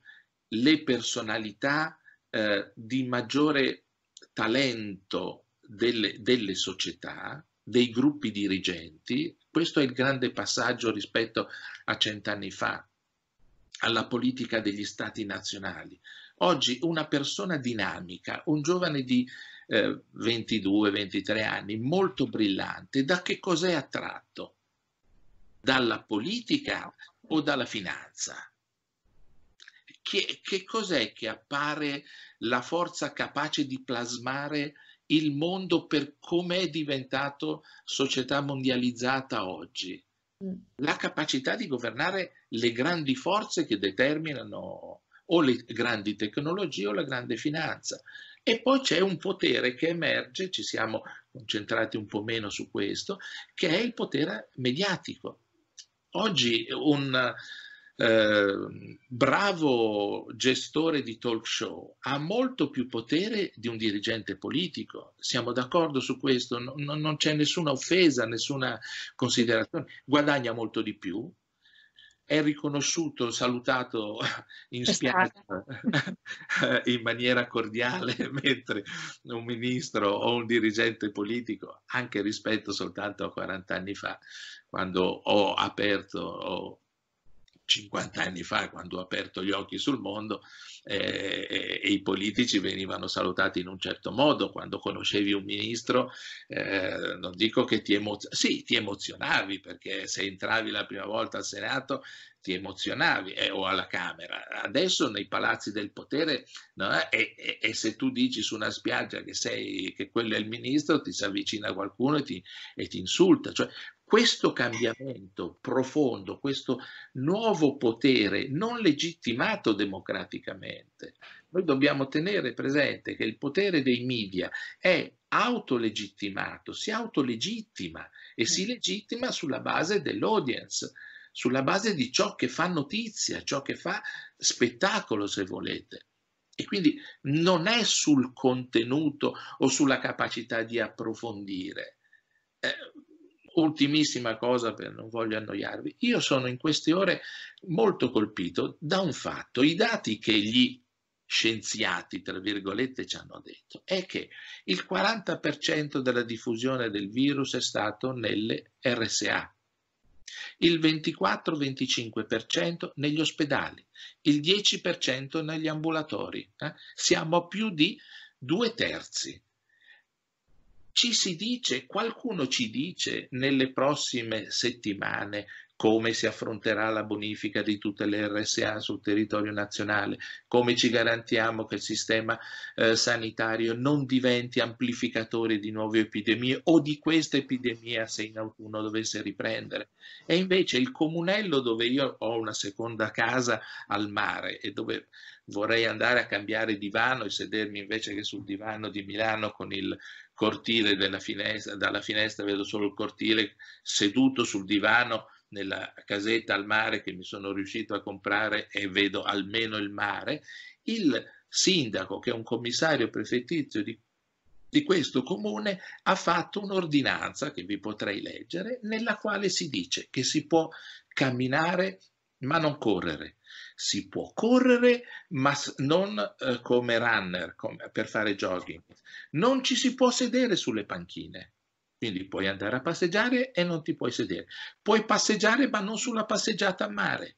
S1: le personalità eh, di maggiore talento delle, delle società, dei gruppi dirigenti, questo è il grande passaggio rispetto a cent'anni fa, alla politica degli stati nazionali. Oggi una persona dinamica, un giovane di eh, 22-23 anni, molto brillante, da che cos'è attratto? Dalla politica o dalla finanza? Che, che cos'è che appare la forza capace di plasmare il mondo per come è diventato società mondializzata oggi. Mm. La capacità di governare le grandi forze che determinano o le grandi tecnologie o la grande finanza. E poi c'è un potere che emerge, ci siamo concentrati un po' meno su questo, che è il potere mediatico. Oggi un, Ehm, bravo gestore di talk show ha molto più potere di un dirigente politico. Siamo d'accordo su questo, no, no, non c'è nessuna offesa, nessuna considerazione, guadagna molto di più, è riconosciuto, salutato in spiaggia in maniera cordiale, mentre un ministro o un dirigente politico, anche rispetto soltanto a 40 anni fa, quando ho aperto, ho 50 anni fa, quando ho aperto gli occhi sul mondo, eh, e, e, i politici venivano salutati in un certo modo. Quando conoscevi un ministro, eh, non dico che ti, emoz- sì, ti emozionavi, perché se entravi la prima volta al Senato ti emozionavi eh, o alla Camera. Adesso nei palazzi del potere, no, e, eh, e, e, se tu dici su una spiaggia che, sei, che quello è il ministro, ti si avvicina qualcuno ti, e ti, insulta. Cioè, questo cambiamento profondo, questo nuovo potere non legittimato democraticamente, noi dobbiamo tenere presente che il potere dei media è autolegittimato, si autolegittima e si mm. legittima sulla base dell'audience, sulla base di ciò che fa notizia, ciò che fa spettacolo, se volete. E quindi non è sul contenuto o sulla capacità di approfondire. Eh, ultimissima cosa, per non voglio annoiarvi, io sono in queste ore molto colpito da un fatto, i dati che gli scienziati, tra virgolette, ci hanno detto, è che il 40% della diffusione del virus è stato nelle RSA, il 24-25% negli ospedali, il 10% negli ambulatori. Eh? Siamo a più di due terzi ci si dice, qualcuno ci dice nelle prossime settimane come si affronterà la bonifica di tutte le RSA sul territorio nazionale, come ci garantiamo che il sistema eh, sanitario non diventi amplificatore di nuove epidemie o di questa epidemia se in autunno dovesse riprendere. E invece il comunello dove io ho una seconda casa al mare e dove vorrei andare a cambiare divano e sedermi invece che sul divano di Milano con il cortile della finestra, dalla finestra vedo solo il cortile seduto sul divano nella casetta al mare che mi sono riuscito a comprare e vedo almeno il mare, il sindaco, che è un commissario prefettizio di, di questo comune, ha fatto un'ordinanza che vi potrei leggere, nella quale si dice che si può camminare ma non correre. Si può correre, ma non eh, come runner come, per fare jogging. Non ci si può sedere sulle panchine. Quindi puoi andare a passeggiare e non ti puoi sedere. Puoi passeggiare, ma non sulla passeggiata a mare.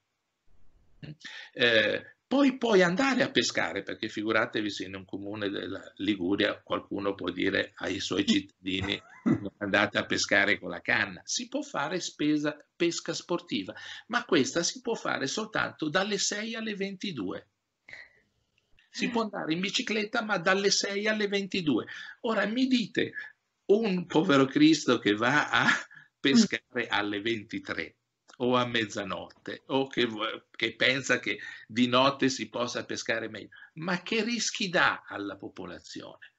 S1: Mm? Eh, poi puoi andare a pescare, perché figuratevi se in un comune della Liguria qualcuno può dire ai suoi cittadini andate a pescare con la canna, si può fare spesa, pesca sportiva, ma questa si può fare soltanto dalle 6 alle 22. Si può andare in bicicletta, ma dalle 6 alle 22. Ora mi dite, un povero Cristo che va a mm. pescare alle 23, o a mezzanotte o che, che pensa che di notte si possa pescare meglio, ma che rischi dà alla popolazione?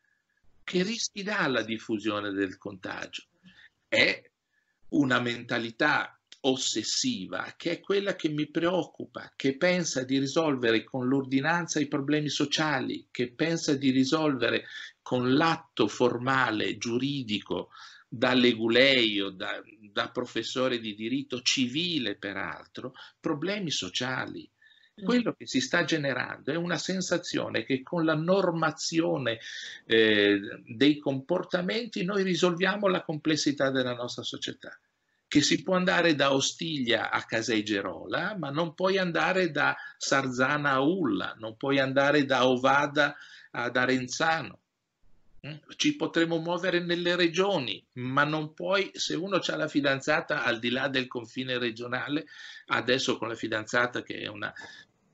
S1: Che rischi dà alla diffusione del contagio? È una mentalità ossessiva, che è quella che mi preoccupa, che pensa di risolvere con l'ordinanza i problemi sociali, che pensa di risolvere con l'atto formale, giuridico, da leguleio, da, da professore di diritto civile peraltro, problemi sociali. Mm. Quello che si sta generando è una sensazione che con la normazione eh, dei comportamenti noi risolviamo la complessità della nostra società che si può andare da Ostiglia a Caseigerola, ma non puoi andare da Sarzana a Ulla, non puoi andare da Ovada ad Arenzano. Mm? ci potremo muovere nelle regioni, ma non puoi, se uno ha la fidanzata al di là del confine regionale, adesso con la fidanzata che è una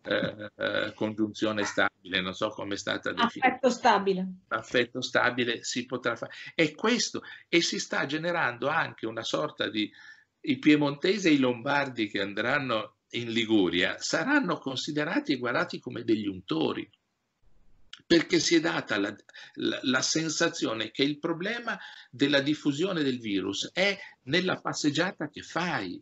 S1: eh, eh congiunzione stabile, non so come è stata definita.
S3: Affetto stabile.
S1: Affetto stabile si potrà fare. È questo, e si sta generando anche una sorta di... I piemontesi e i lombardi che andranno in Liguria saranno considerati e guardati come degli untori perché si è data la, la, la sensazione che il problema della diffusione del virus è nella passeggiata che fai,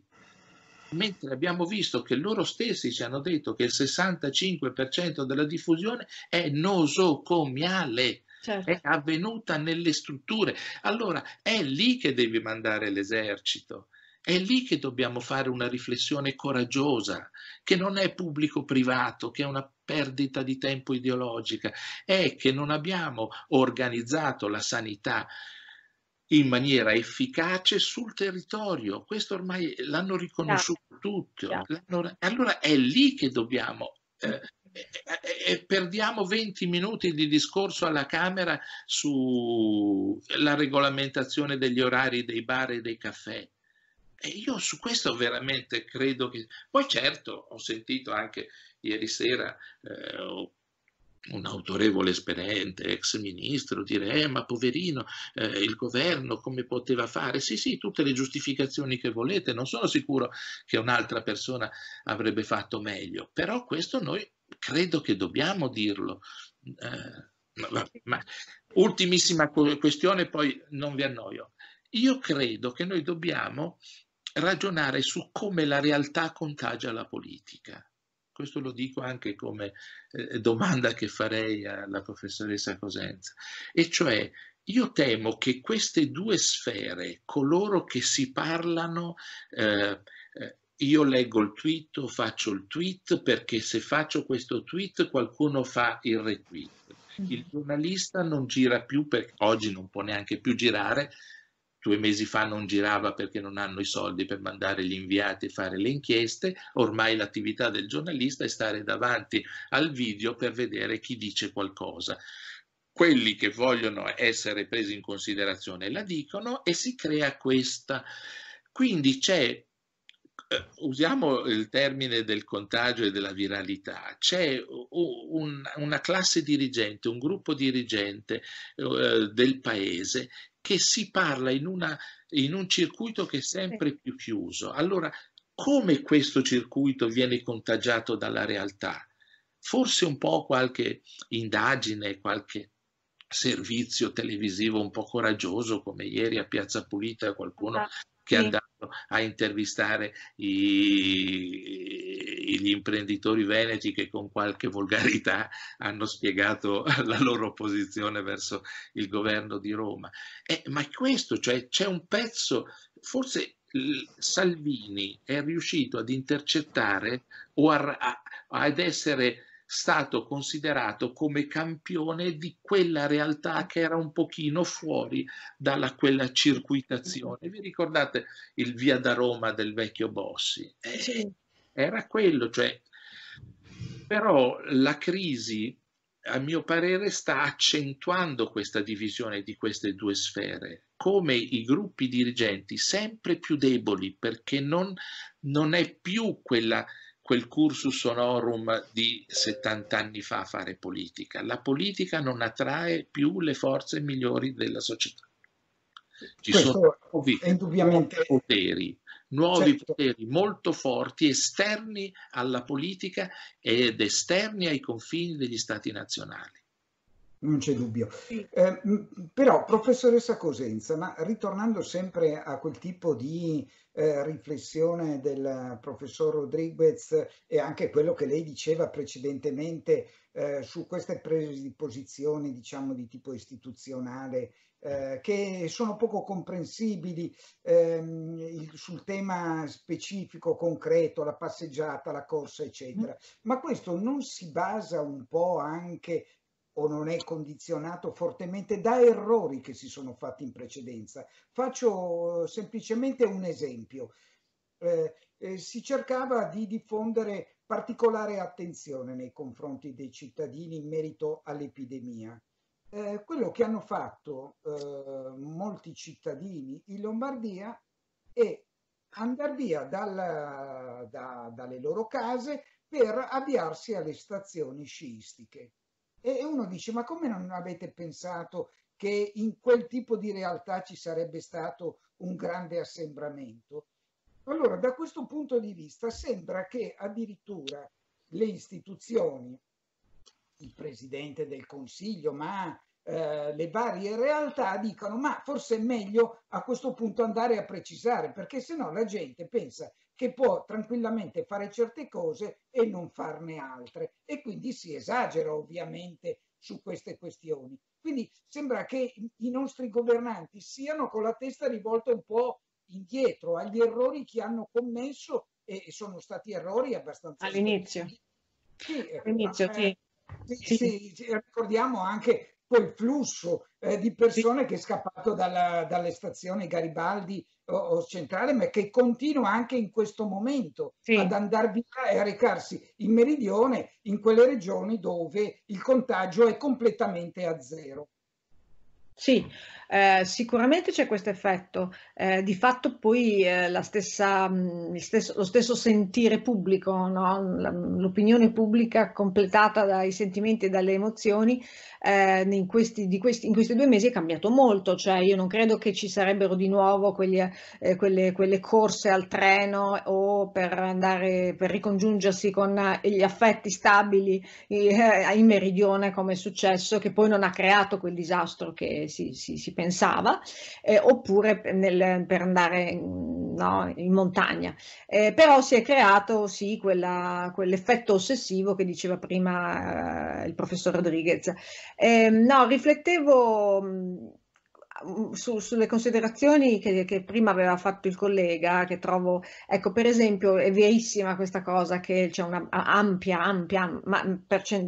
S1: mentre abbiamo visto che loro stessi ci hanno detto che il 65% della diffusione è nosocomiale. Certo. È avvenuta nelle strutture. Allora è lì che devi mandare l'esercito. È lì che dobbiamo fare una riflessione coraggiosa, che non è pubblico-privato, che è una perdita di tempo ideologica, è che non abbiamo organizzato la sanità in maniera efficace sul territorio. Questo ormai l'hanno riconosciuto tutti. Allora è lì che dobbiamo... Eh, e eh, eh, eh, perdiamo 20 minuti di discorso alla Camera sulla regolamentazione degli orari dei bar e dei caffè. E io su questo veramente credo che... Poi certo ho sentito anche Ieri sera eh, un autorevole esperente, ex ministro, dire eh, ma poverino eh, il governo come poteva fare? Sì, sì, tutte le giustificazioni che volete, non sono sicuro che un'altra persona avrebbe fatto meglio, però questo noi credo che dobbiamo dirlo. Eh, ma, ma, ultimissima questione, poi non vi annoio. Io credo che noi dobbiamo ragionare su come la realtà contagia la politica. Questo lo dico anche come eh, domanda che farei alla professoressa Cosenza. E cioè, io temo che queste due sfere, coloro che si parlano, eh, eh io leggo il tweet faccio il tweet perché se faccio questo tweet qualcuno fa il retweet. Il mm-hmm. giornalista non gira più, perché oggi non può neanche più girare, due mesi fa non girava perché non hanno i soldi per mandare gli inviati e fare le inchieste, ormai l'attività del giornalista è stare davanti al video per vedere chi dice qualcosa. Quelli che vogliono essere presi in considerazione la dicono e si crea questa. Quindi c'è eh, usiamo il termine del contagio e della viralità, c'è un, una classe dirigente, un gruppo dirigente eh, del paese che si parla in, una, in un circuito che è sempre più chiuso. Allora, come questo circuito viene contagiato dalla realtà? Forse un po' qualche indagine, qualche servizio televisivo un po' coraggioso, come ieri a Piazza Pulita qualcuno ah, che è andato a intervistare i, gli imprenditori veneti che con qualche volgarità hanno spiegato la loro posizione verso il governo di Roma. Eh, ma questo, cioè, c'è un pezzo, forse Salvini è riuscito ad intercettare o a, a, ad essere stato considerato come campione di quella realtà che era un pochino fuori da quella circuitazione. Vi ricordate il via da Roma del vecchio Bossi? Eh, era quello, cioè, però la crisi, a mio parere, sta accentuando questa divisione di queste due sfere, come i gruppi dirigenti sempre più deboli, perché non, non è più quella, quel cursus honorum di 70 anni fa fare politica. La politica non attrae più le forze migliori della società. Ci Questo sono nuovi poteri nuovi certo. poteri molto forti esterni alla politica ed esterni ai confini degli stati nazionali. Non c'è dubbio.
S2: Eh, però, professoressa Cosenza, ma ritornando sempre a quel tipo di eh, riflessione del professor Rodriguez e anche quello che lei diceva precedentemente eh, su queste prese di posizione, diciamo, di tipo istituzionale eh, che sono poco comprensibili ehm, il, sul tema specifico, concreto, la passeggiata, la corsa, eccetera. Mm. Ma questo non si basa un po' anche o non è condizionato fortemente da errori che si sono fatti in precedenza. Faccio semplicemente un esempio. Eh, eh, si cercava di diffondere particolare attenzione nei confronti dei cittadini in merito all'epidemia eh, quello che hanno fatto eh, molti cittadini in Lombardia è andare via dal, da, dalle loro case per avviarsi alle stazioni sciistiche. E uno dice, ma come non avete pensato che in quel tipo di realtà ci sarebbe stato un grande assembramento? Allora, da questo punto di vista sembra che addirittura le istituzioni, il Presidente del Consiglio, ma eh, le varie realtà dicono ma forse è meglio a questo punto andare a precisare perché sennò la gente pensa che può tranquillamente fare certe cose e non farne altre e quindi si esagera ovviamente su queste questioni. Quindi sembra che i nostri governanti siano con la testa rivolta un po' indietro agli errori che hanno commesso e sono stati errori abbastanza... All'inizio. Sì, ecco, All'inizio, eh, sì. Sì, sì. ricordiamo anche quel flusso eh, di persone che è scappato dalla, dalle stazioni Garibaldi o, o, Centrale, ma che continua anche in questo momento sì. ad andare via e a recarsi in meridione in quelle regioni dove
S3: il contagio è completamente a zero. Sì, eh, sicuramente c'è questo effetto. Eh, di fatto poi eh, stessa, mh, mm, stesso, lo stesso sentire pubblico, no? l'opinione pubblica completata dai sentimenti e dalle emozioni eh, in questi, questi, in, questi, due mesi è cambiato molto. Cioè io non credo che ci sarebbero di nuovo quelli, eh, quelle, quelle, corse al treno o per, andare, per ricongiungersi con eh, gli affetti stabili in meridione come è successo, che poi non ha creato quel disastro che si, si, si, pensava, eh, oppure nel, per andare no, in montagna. Eh, però si è creato sì, quella, quell'effetto ossessivo che diceva prima eh, il professor Rodriguez. Ehm, no, riflettevo Uhm, su, sulle considerazioni che, che, prima aveva fatto il collega, che trovo, ecco per esempio è verissima questa cosa che c'è una ampia, ampia ma,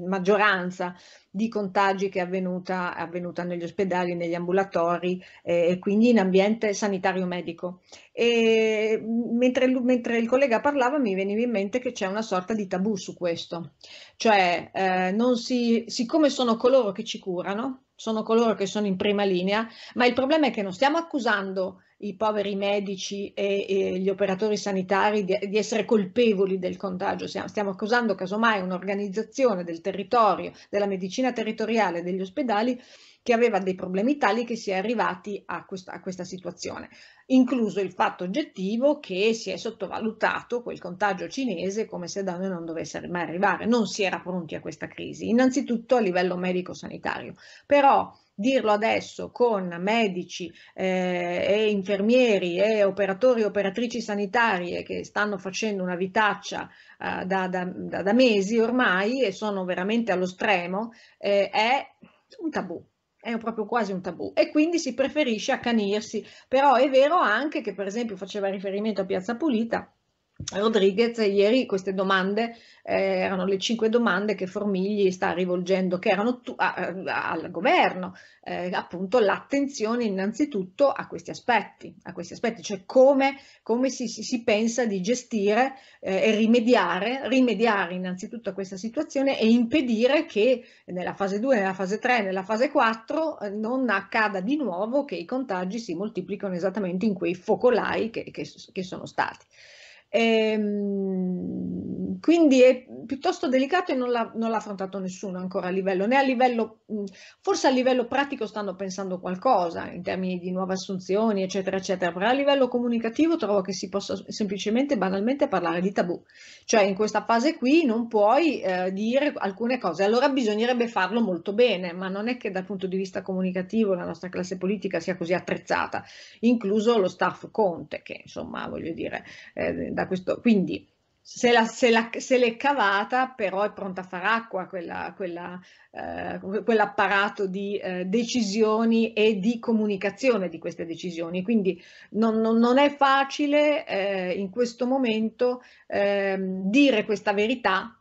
S3: maggioranza di contagi che è avvenuta, è avvenuta negli ospedali, negli ambulatori eh, e quindi in ambiente sanitario medico. E mentre, mentre, il collega parlava mi veniva in mente che c'è una sorta di tabù su questo, cioè eh, si, siccome sono coloro che ci curano, sono coloro che sono in prima linea, ma il problema è che non stiamo accusando i poveri medici e, e gli operatori sanitari di, di, essere colpevoli del contagio. Stiamo, stiamo accusando casomai un'organizzazione del territorio, della medicina territoriale, degli ospedali che aveva dei problemi tali che si è arrivati a questa, a questa situazione, incluso il fatto oggettivo che si è sottovalutato quel contagio cinese come se da noi non dovesse mai arrivare, non si era pronti a questa crisi, innanzitutto a livello medico-sanitario. Però dirlo adesso con medici eh, e infermieri e operatori e operatrici sanitarie eh, che stanno facendo una vitaccia eh, da, da, da, da, mesi ormai e sono veramente allo stremo, eh, è un tabù è proprio quasi un tabù e quindi si preferisce accanirsi, però è vero anche che per esempio faceva riferimento a Piazza Pulita, Rodriguez ieri queste domande eh, erano le cinque domande che Formigli sta rivolgendo, che erano tu, a, al governo, eh, appunto l'attenzione innanzitutto a questi aspetti, a questi aspetti cioè come, come si, si, si, pensa di gestire eh, e rimediare, rimediare innanzitutto a questa situazione e impedire che nella fase 2, nella fase 3, nella fase 4 eh, non accada di nuovo che i contagi si moltiplicano esattamente in quei focolai che, che, che sono stati. E, ehm, quindi è piuttosto delicato e non l'ha, non l'ha, affrontato nessuno ancora a livello, né a livello, forse a livello pratico stanno pensando qualcosa in termini di nuove assunzioni, eccetera, eccetera, però a livello comunicativo trovo che si possa semplicemente, banalmente parlare di tabù, cioè in questa fase qui non puoi eh, dire alcune cose, allora bisognerebbe farlo molto bene, ma non è che dal punto di vista comunicativo la nostra classe politica sia così attrezzata, incluso lo staff Conte, che insomma voglio dire... Eh, da questo, quindi se, la, se, la, se l'è cavata però è pronta a far acqua quella, quella, eh, quell'apparato di eh, decisioni e di comunicazione di queste decisioni, quindi non, non, non è facile eh, in questo momento ehm, dire questa verità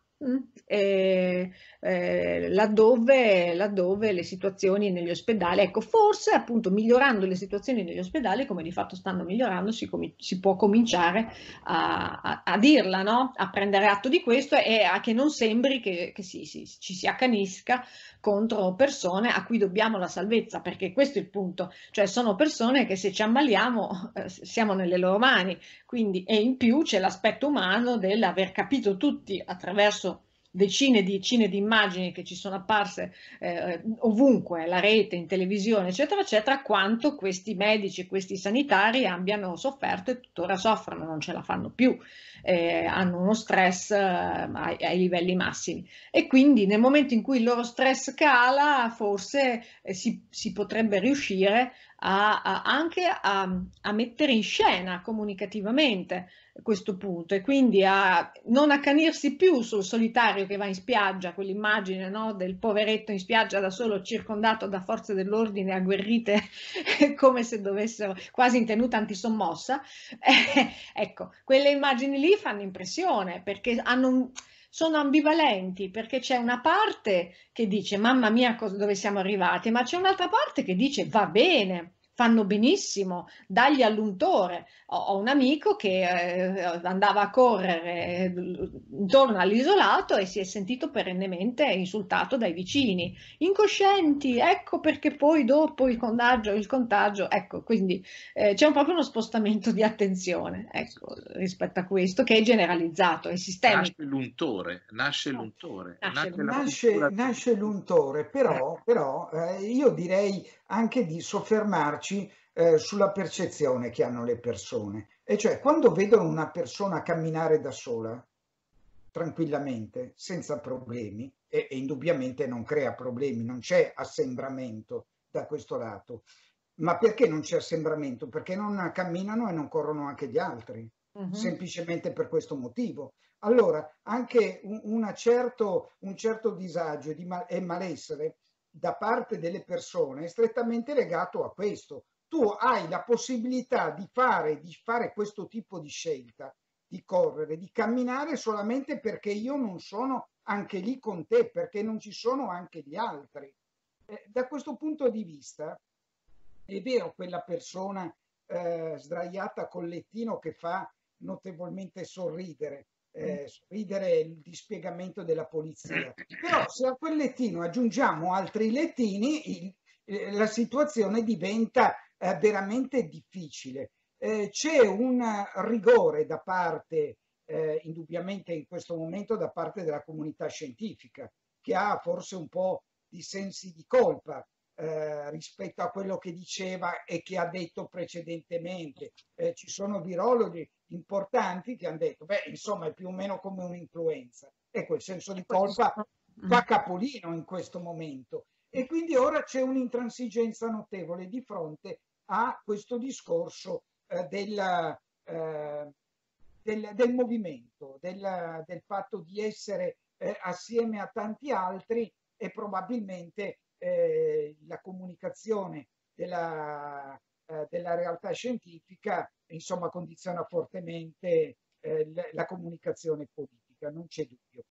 S3: eh, eh, laddove, laddove, le situazioni negli ospedali, ecco forse appunto migliorando le situazioni negli ospedali come di fatto stanno migliorando si, com si può cominciare a, a, a dirla, no? a prendere atto di questo e a che non sembri che, che si, si, ci si accanisca contro persone a cui dobbiamo la salvezza perché questo è il punto, cioè sono persone che se ci ammaliamo eh, siamo nelle loro mani quindi e in più c'è l'aspetto umano dell'aver capito tutti attraverso decine e decine di immagini che ci sono apparse eh, eh, ovunque, la rete, in televisione, eccetera, eccetera, quanto questi medici, questi sanitari abbiano sofferto e tuttora soffrono, non ce la fanno più, eh, hanno uno stress eh, ai, ai, livelli massimi. E quindi nel momento in cui il loro stress cala, forse eh, si, si, potrebbe riuscire a, a, anche a, a mettere in scena comunicativamente questo punto e quindi a non accanirsi più sul solitario che va in spiaggia, quell'immagine no, del poveretto in spiaggia da solo circondato da forze dell'ordine agguerrite come se dovessero quasi in tenuta antisommossa, eh, ecco, quelle immagini lì fanno impressione perché hanno un sono ambivalenti perché c'è una parte che dice mamma mia dove siamo arrivati, ma c'è un'altra parte che dice va bene, fanno benissimo, dagli all'untore. Ho, ho un amico che eh, andava a correre eh, intorno all'isolato e si è sentito perennemente insultato dai vicini. Incoscienti, ecco perché poi dopo il contagio, il contagio, ecco, quindi eh, c'è un, proprio uno spostamento di attenzione ecco, rispetto a questo che è
S1: generalizzato, è sistemico. Nasce l'untore, nasce l'untore. Nasce, nasce,
S3: nasce, nasce
S2: l'untore, però, però eh, io direi anche di soffermarci efficaci eh, sulla percezione che hanno le persone. E cioè quando vedono una persona camminare da sola, tranquillamente, senza problemi, e, e indubbiamente non crea problemi, non c'è assembramento da questo lato. Ma perché non c'è assembramento? Perché non camminano e non corrono anche gli altri, uh-huh. semplicemente per questo motivo. Allora, anche un, certo, un certo disagio e malessere da parte delle persone è strettamente legato a questo. Tu hai la possibilità di fare, di fare questo tipo di scelta, di correre, di camminare solamente perché io non sono anche lì con te, perché non ci sono anche gli altri. Eh, da questo punto di vista, è vero quella persona eh, sdraiata col lettino che fa notevolmente sorridere, eh, mm. sorridere il dispiegamento della polizia. Però se a quel lettino aggiungiamo altri lettini, il, eh, la situazione diventa eh, veramente difficile. Eh, c'è un rigore da parte, eh, indubbiamente in questo momento, da parte della comunità scientifica, che ha forse un po' di sensi di colpa eh, rispetto a quello che diceva e che ha detto precedentemente. Eh, ci sono virologi importanti che hanno detto, beh, insomma, è più o meno come un'influenza. Ecco, il senso di colpa fa mm. capolino in questo momento. E quindi ora c'è un'intransigenza notevole di fronte a questo discorso eh, della, eh, del, del, movimento, del, del, fatto di essere eh, assieme a tanti altri e probabilmente eh, la comunicazione della, eh, della realtà scientifica, insomma, condiziona fortemente eh, la comunicazione politica, non c'è dubbio.